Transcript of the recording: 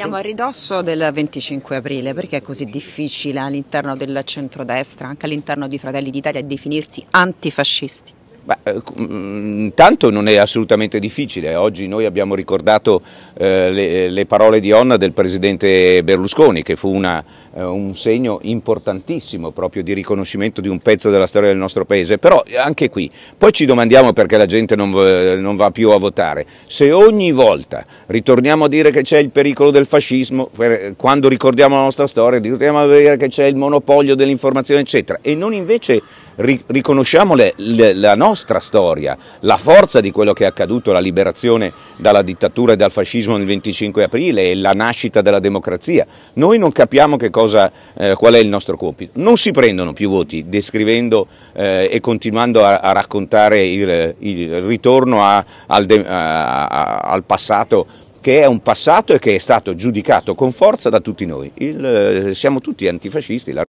Siamo a ridosso del 25 aprile, perché è così difficile all'interno del centrodestra, anche all'interno di Fratelli d'Italia, definirsi antifascisti? Eh, mm, intanto non è assolutamente difficile, oggi noi abbiamo ricordato eh, le, le, parole di Onna del presidente Berlusconi che fu una, eh, un segno importantissimo proprio di riconoscimento di un pezzo della storia del nostro paese, però eh, anche qui poi ci domandiamo perché la gente non, non va più a votare, se ogni volta ritorniamo a dire che c'è il pericolo del fascismo, eh, quando ricordiamo la nostra storia, ritorniamo a dire che c'è il monopolio dell'informazione eccetera e non invece ri- riconosciamo le, le, la nostra storia, la forza di quello che è accaduto, la liberazione dalla dittatura e dal fascismo nel 25 aprile e la nascita della democrazia. Noi non capiamo cosa, eh, qual è il nostro compito. Non si prendono più voti descrivendo eh, e continuando a, a raccontare il, il ritorno a, al, de- a, al passato che è un passato e che è stato giudicato con forza da tutti noi. Il, eh, siamo tutti antifascisti.